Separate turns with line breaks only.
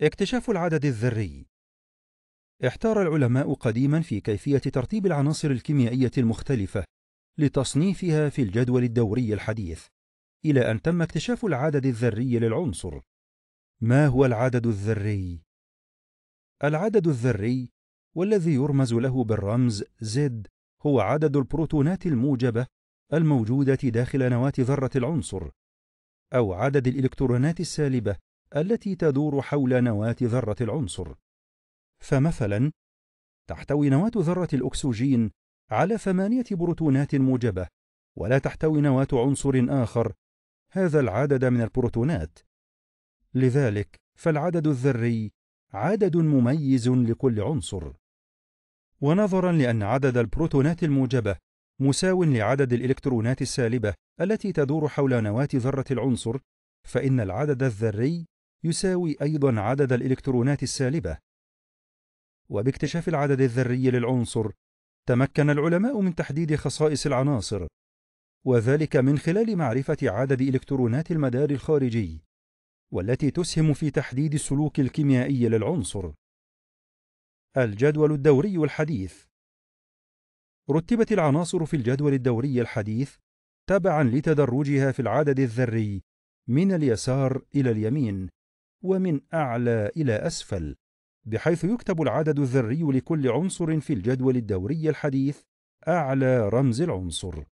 اكتشاف العدد الذري احتار العلماء قديما في كيفية ترتيب العناصر الكيميائية المختلفة لتصنيفها في الجدول الدوري الحديث إلى أن تم اكتشاف العدد الذري للعنصر ما هو العدد الذري؟ العدد الذري والذي يرمز له بالرمز Z هو عدد البروتونات الموجبة الموجودة داخل نواة ذرة العنصر أو عدد الإلكترونات السالبة التي تدور حول نواة ذرة العنصر فمثلا تحتوي نواة ذرة الأكسجين على ثمانية بروتونات موجبة ولا تحتوي نواة عنصر آخر هذا العدد من البروتونات لذلك فالعدد الذري عدد مميز لكل عنصر ونظرا لأن عدد البروتونات الموجبة مساو لعدد الإلكترونات السالبة التي تدور حول نواة ذرة العنصر فإن العدد الذري يساوي أيضا عدد الإلكترونات السالبة وباكتشاف العدد الذري للعنصر تمكن العلماء من تحديد خصائص العناصر وذلك من خلال معرفة عدد إلكترونات المدار الخارجي والتي تسهم في تحديد السلوك الكيميائي للعنصر الجدول الدوري الحديث رتبت العناصر في الجدول الدوري الحديث تبعا لتدرجها في العدد الذري من اليسار إلى اليمين ومن أعلى إلى أسفل بحيث يكتب العدد الذري لكل عنصر في الجدول الدوري الحديث أعلى رمز العنصر